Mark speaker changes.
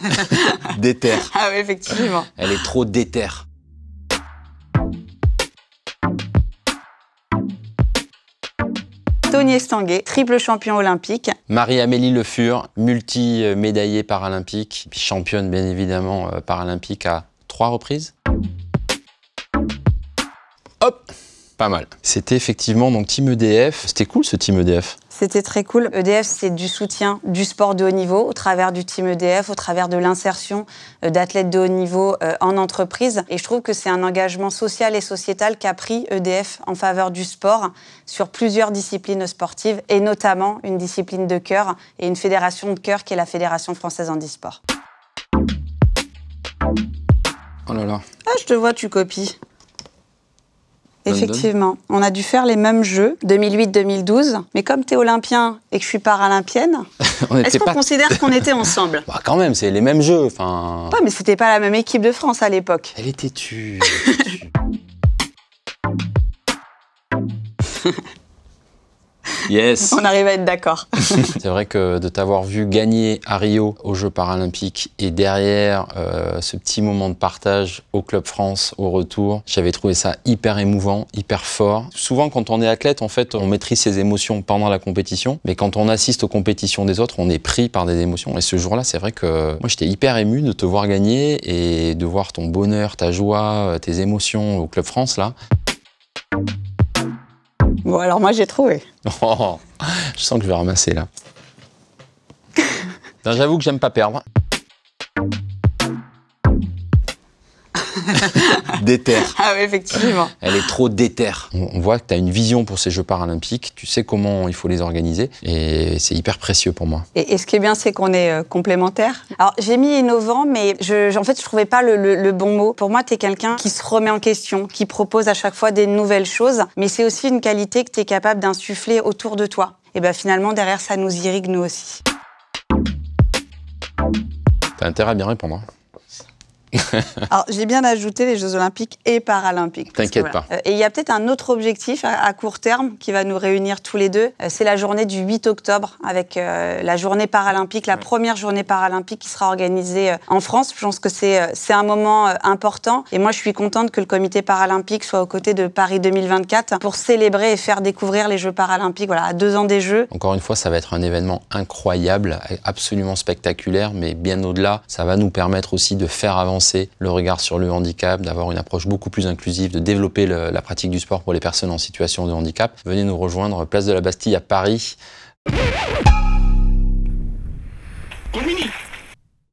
Speaker 1: déterre.
Speaker 2: Ah oui, effectivement.
Speaker 1: Elle est trop déterre.
Speaker 2: Tony Estanguet, triple champion olympique.
Speaker 1: Marie-Amélie Le Fur, multi-médaillée paralympique, championne bien évidemment euh, paralympique à trois reprises. Hop mal. C'était effectivement donc Team EDF. C'était cool ce Team EDF.
Speaker 2: C'était très cool. EDF, c'est du soutien du sport de haut niveau au travers du Team EDF, au travers de l'insertion euh, d'athlètes de haut niveau euh, en entreprise. Et je trouve que c'est un engagement social et sociétal qu'a pris EDF en faveur du sport sur plusieurs disciplines sportives et notamment une discipline de cœur et une fédération de cœur qui est la Fédération française en disport. Oh là là. Ah, je te vois, tu copies. Effectivement, on a dû faire les mêmes jeux, 2008-2012, mais comme tu es olympien et que je suis paralympienne, est-ce qu'on considère qu'on était ensemble bah
Speaker 1: Quand même, c'est les mêmes jeux. enfin... Ouais, mais
Speaker 2: c'était pas la même équipe de France à l'époque. Elle était tue. On arrive à être d'accord.
Speaker 1: c'est vrai que de t'avoir vu gagner à Rio aux Jeux paralympiques et derrière euh, ce petit moment de partage au Club France au retour, j'avais trouvé ça hyper émouvant, hyper fort. Souvent quand on est athlète, en fait, on maîtrise ses émotions pendant la compétition, mais quand on assiste aux compétitions des autres, on est pris par des émotions. Et ce jour-là, c'est vrai que moi j'étais hyper ému de te voir gagner et de voir ton bonheur, ta joie, tes émotions au Club France là.
Speaker 2: Bon, alors moi, j'ai trouvé.
Speaker 1: Oh, je sens que je vais ramasser là. J'avoue que j'aime pas perdre. déterre. Ah
Speaker 2: oui, effectivement.
Speaker 1: Elle est trop déterre. On voit que tu as une vision pour ces Jeux paralympiques, tu sais comment il faut les organiser et c'est hyper précieux pour moi.
Speaker 2: Et, ce qui est bien, c'est qu'on est, euh, complémentaires. Alors j'ai mis innovant, mais je, en fait, je trouvais pas le, bon mot. Pour moi, tu es quelqu'un qui se remet en question, qui propose à chaque fois des nouvelles choses, mais c'est aussi une qualité que tu es capable d'insuffler autour de toi. Et bien finalement, derrière, ça nous irrigue nous aussi.
Speaker 1: T'as intérêt à bien répondre. Hein.
Speaker 2: Alors, j'ai bien ajouté les Jeux Olympiques et Paralympiques. T'inquiète pas. Euh, et il y a peut-être un autre objectif à, court terme qui va nous réunir tous les deux. Euh, c'est la journée du 8 octobre avec euh, la journée paralympique, la première journée paralympique qui sera organisée en France. Je pense que c'est un moment important. Et moi, je suis contente que le comité paralympique soit aux côtés de Paris 2024 pour célébrer et faire découvrir les Jeux paralympiques voilà, à deux ans des Jeux.
Speaker 1: Encore une fois, ça va être un événement incroyable, absolument spectaculaire, mais bien au-delà, ça va nous permettre aussi de faire avancer le regard sur le handicap, d'avoir une approche beaucoup plus inclusive, de développer la pratique du sport pour les personnes en situation de handicap, venez nous rejoindre place de la Bastille à Paris.